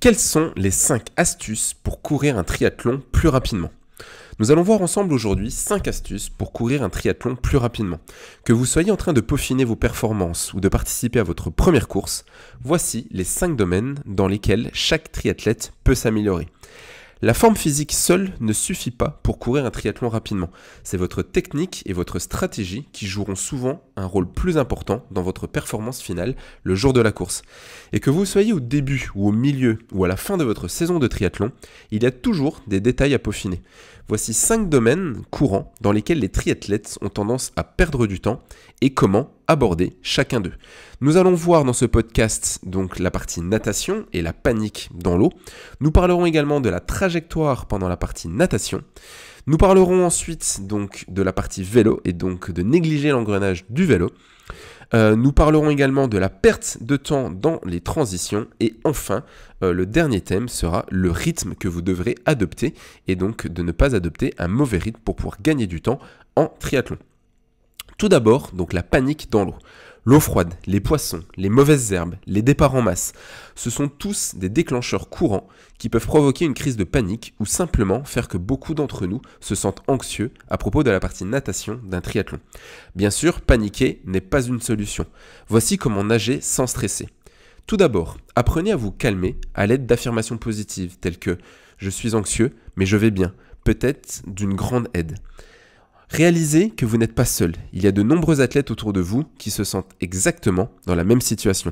Quelles sont les 5 astuces pour courir un triathlon plus rapidement Nous allons voir ensemble aujourd'hui 5 astuces pour courir un triathlon plus rapidement. Que vous soyez en train de peaufiner vos performances ou de participer à votre première course, voici les 5 domaines dans lesquels chaque triathlète peut s'améliorer. La forme physique seule ne suffit pas pour courir un triathlon rapidement. C'est votre technique et votre stratégie qui joueront souvent un rôle plus important dans votre performance finale le jour de la course. Et que vous soyez au début ou au milieu ou à la fin de votre saison de triathlon, il y a toujours des détails à peaufiner. Voici 5 domaines courants dans lesquels les triathlètes ont tendance à perdre du temps et comment aborder chacun d'eux. Nous allons voir dans ce podcast donc la partie natation et la panique dans l'eau. Nous parlerons également de la trajectoire pendant la partie natation. Nous parlerons ensuite donc de la partie vélo et donc de négliger l'engrenage du vélo. Euh, nous parlerons également de la perte de temps dans les transitions. Et enfin, euh, le dernier thème sera le rythme que vous devrez adopter et donc de ne pas adopter un mauvais rythme pour pouvoir gagner du temps en triathlon. Tout d'abord, donc la panique dans l'eau. L'eau froide, les poissons, les mauvaises herbes, les départs en masse, ce sont tous des déclencheurs courants qui peuvent provoquer une crise de panique ou simplement faire que beaucoup d'entre nous se sentent anxieux à propos de la partie natation d'un triathlon. Bien sûr, paniquer n'est pas une solution. Voici comment nager sans stresser. Tout d'abord, apprenez à vous calmer à l'aide d'affirmations positives telles que ⁇ Je suis anxieux, mais je vais bien ⁇ peut-être d'une grande aide. Réalisez que vous n'êtes pas seul. Il y a de nombreux athlètes autour de vous qui se sentent exactement dans la même situation.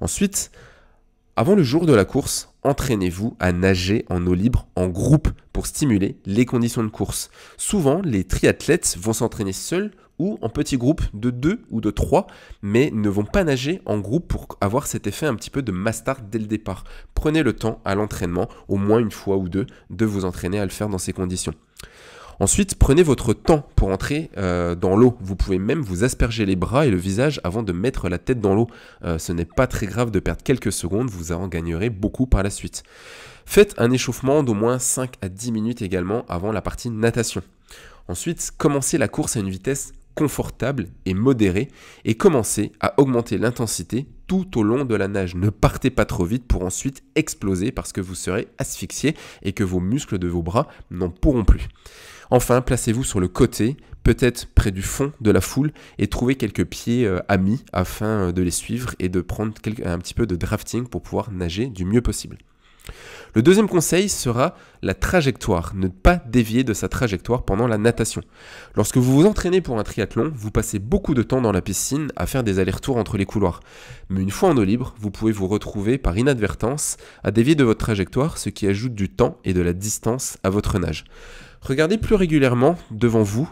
Ensuite, avant le jour de la course, entraînez-vous à nager en eau libre en groupe pour stimuler les conditions de course. Souvent, les triathlètes vont s'entraîner seuls ou en petits groupes de deux ou de trois, mais ne vont pas nager en groupe pour avoir cet effet un petit peu de mastard dès le départ. Prenez le temps à l'entraînement, au moins une fois ou deux, de vous entraîner à le faire dans ces conditions. Ensuite, prenez votre temps pour entrer euh, dans l'eau. Vous pouvez même vous asperger les bras et le visage avant de mettre la tête dans l'eau. Euh, ce n'est pas très grave de perdre quelques secondes, vous en gagnerez beaucoup par la suite. Faites un échauffement d'au moins 5 à 10 minutes également avant la partie natation. Ensuite, commencez la course à une vitesse confortable et modérée et commencez à augmenter l'intensité tout au long de la nage. Ne partez pas trop vite pour ensuite exploser parce que vous serez asphyxié et que vos muscles de vos bras n'en pourront plus. Enfin, placez-vous sur le côté, peut-être près du fond de la foule, et trouvez quelques pieds euh, amis afin euh, de les suivre et de prendre un petit peu de drafting pour pouvoir nager du mieux possible. Le deuxième conseil sera la trajectoire, ne pas dévier de sa trajectoire pendant la natation. Lorsque vous vous entraînez pour un triathlon, vous passez beaucoup de temps dans la piscine à faire des allers-retours entre les couloirs. Mais une fois en eau libre, vous pouvez vous retrouver par inadvertance à dévier de votre trajectoire, ce qui ajoute du temps et de la distance à votre nage. Regardez plus régulièrement devant vous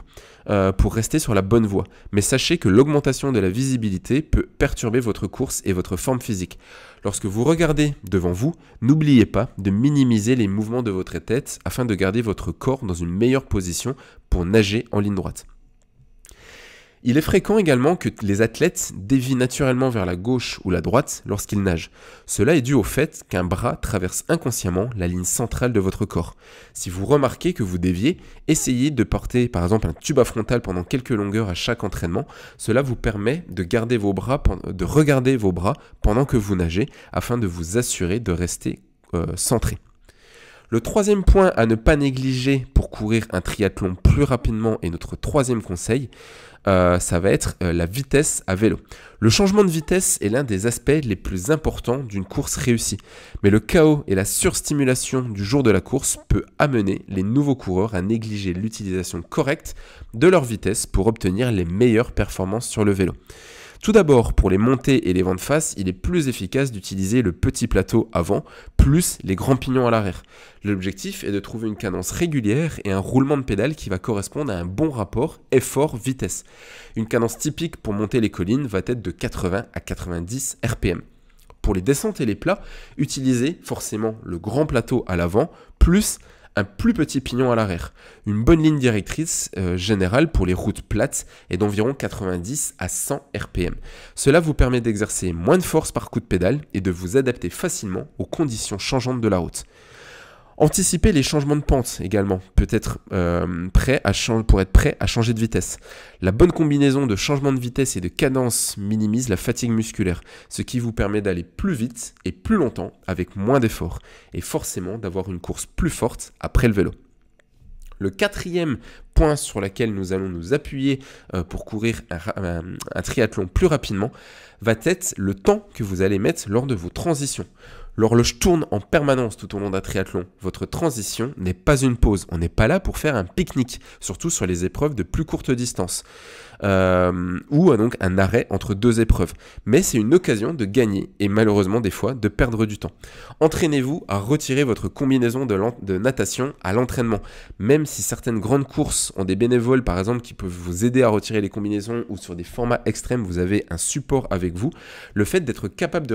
euh, pour rester sur la bonne voie, mais sachez que l'augmentation de la visibilité peut perturber votre course et votre forme physique. Lorsque vous regardez devant vous, n'oubliez pas de minimiser les mouvements de votre tête afin de garder votre corps dans une meilleure position pour nager en ligne droite. Il est fréquent également que les athlètes dévient naturellement vers la gauche ou la droite lorsqu'ils nagent. Cela est dû au fait qu'un bras traverse inconsciemment la ligne centrale de votre corps. Si vous remarquez que vous déviez, essayez de porter par exemple un tuba frontal pendant quelques longueurs à chaque entraînement. Cela vous permet de, garder vos bras, de regarder vos bras pendant que vous nagez afin de vous assurer de rester euh, centré. Le troisième point à ne pas négliger pour courir un triathlon plus rapidement est notre troisième conseil. Euh, ça va être euh, la vitesse à vélo. Le changement de vitesse est l'un des aspects les plus importants d'une course réussie, mais le chaos et la surstimulation du jour de la course peut amener les nouveaux coureurs à négliger l'utilisation correcte de leur vitesse pour obtenir les meilleures performances sur le vélo. Tout d'abord, pour les montées et les vents de face, il est plus efficace d'utiliser le petit plateau avant, plus les grands pignons à l'arrière. L'objectif est de trouver une cadence régulière et un roulement de pédale qui va correspondre à un bon rapport effort-vitesse. Une cadence typique pour monter les collines va être de 80 à 90 RPM. Pour les descentes et les plats, utilisez forcément le grand plateau à l'avant, plus un plus petit pignon à l'arrière. Une bonne ligne directrice euh, générale pour les routes plates est d'environ 90 à 100 RPM. Cela vous permet d'exercer moins de force par coup de pédale et de vous adapter facilement aux conditions changeantes de la route. Anticiper les changements de pente également, peut-être euh, prêt à pour être prêt à changer de vitesse. La bonne combinaison de changement de vitesse et de cadence minimise la fatigue musculaire, ce qui vous permet d'aller plus vite et plus longtemps avec moins d'efforts, et forcément d'avoir une course plus forte après le vélo. Le quatrième point sur lequel nous allons nous appuyer euh, pour courir un, triathlon plus rapidement, va être le temps que vous allez mettre lors de vos transitions. L'horloge tourne en permanence tout au long d'un triathlon. Votre transition n'est pas une pause. On n'est pas là pour faire un pique-nique, surtout sur les épreuves de plus courte distance. Euh, ou euh, donc un arrêt entre deux épreuves. Mais c'est une occasion de gagner et malheureusement des fois de perdre du temps. Entraînez-vous à retirer votre combinaison de natation à l'entraînement. Même si certaines grandes courses ont des bénévoles, par exemple, qui peuvent vous aider à retirer les combinaisons ou sur des formats extrêmes, vous avez un support avec vous. Le fait d'être capable de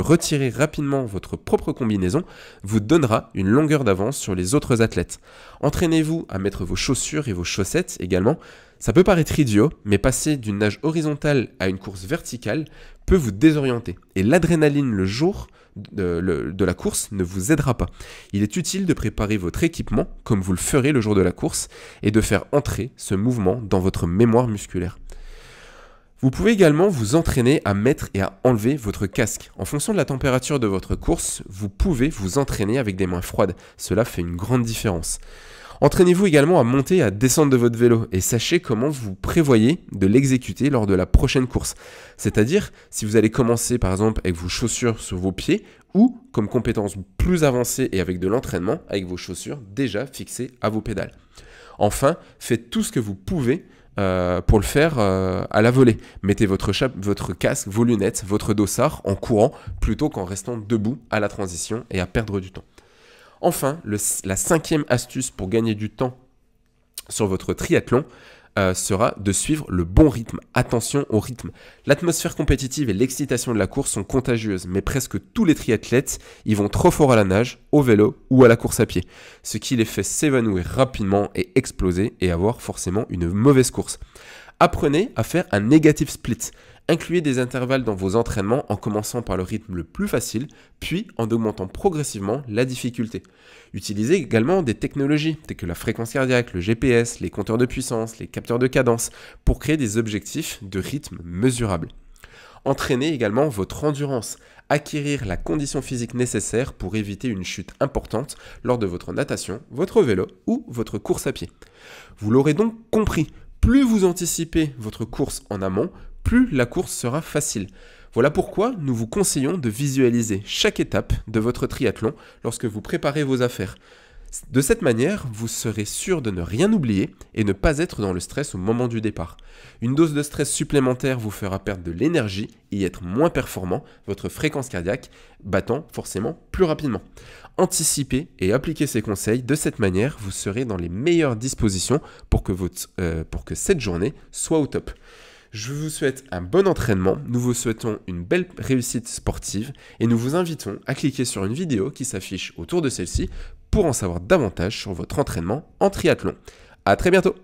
retirer rapidement votre propre combinaison vous donnera une longueur d'avance sur les autres athlètes. Entraînez-vous à mettre vos chaussures et vos chaussettes également ça peut paraître idiot, mais passer d'une nage horizontale à une course verticale peut vous désorienter. Et l'adrénaline le jour de, la course ne vous aidera pas. Il est utile de préparer votre équipement comme vous le ferez le jour de la course et de faire entrer ce mouvement dans votre mémoire musculaire. Vous pouvez également vous entraîner à mettre et à enlever votre casque. En fonction de la température de votre course, vous pouvez vous entraîner avec des mains froides. Cela fait une grande différence. Entraînez-vous également à monter et à descendre de votre vélo et sachez comment vous prévoyez de l'exécuter lors de la prochaine course. C'est-à-dire si vous allez commencer par exemple avec vos chaussures sur vos pieds ou comme compétence plus avancée et avec de l'entraînement avec vos chaussures déjà fixées à vos pédales. Enfin, faites tout ce que vous pouvez euh, pour le faire euh, à la volée. Mettez votre, votre casque, vos lunettes, votre dossard en courant plutôt qu'en restant debout à la transition et à perdre du temps. Enfin, la cinquième astuce pour gagner du temps sur votre triathlon euh, sera de suivre le bon rythme. Attention au rythme. L'atmosphère compétitive et l'excitation de la course sont contagieuses, mais presque tous les triathlètes y vont trop fort à la nage, au vélo ou à la course à pied, ce qui les fait s'évanouir rapidement et exploser et avoir forcément une mauvaise course. Apprenez à faire un négatif split. Incluez des intervalles dans vos entraînements en commençant par le rythme le plus facile, puis en augmentant progressivement la difficulté. Utilisez également des technologies telles que la fréquence cardiaque, le GPS, les compteurs de puissance, les capteurs de cadence pour créer des objectifs de rythme mesurables. Entraînez également votre endurance, acquérir la condition physique nécessaire pour éviter une chute importante lors de votre natation, votre vélo ou votre course à pied. Vous l'aurez donc compris, plus vous anticipez votre course en amont, plus la course sera facile. Voilà pourquoi nous vous conseillons de visualiser chaque étape de votre triathlon lorsque vous préparez vos affaires. De cette manière, vous serez sûr de ne rien oublier et ne pas être dans le stress au moment du départ. Une dose de stress supplémentaire vous fera perdre de l'énergie et être moins performant, votre fréquence cardiaque battant forcément plus rapidement. Anticipez et appliquez ces conseils, de cette manière vous serez dans les meilleures dispositions pour que, euh, pour que cette journée soit au top. Je vous souhaite un bon entraînement, nous vous souhaitons une belle réussite sportive et nous vous invitons à cliquer sur une vidéo qui s'affiche autour de celle-ci pour en savoir davantage sur votre entraînement en triathlon. A très bientôt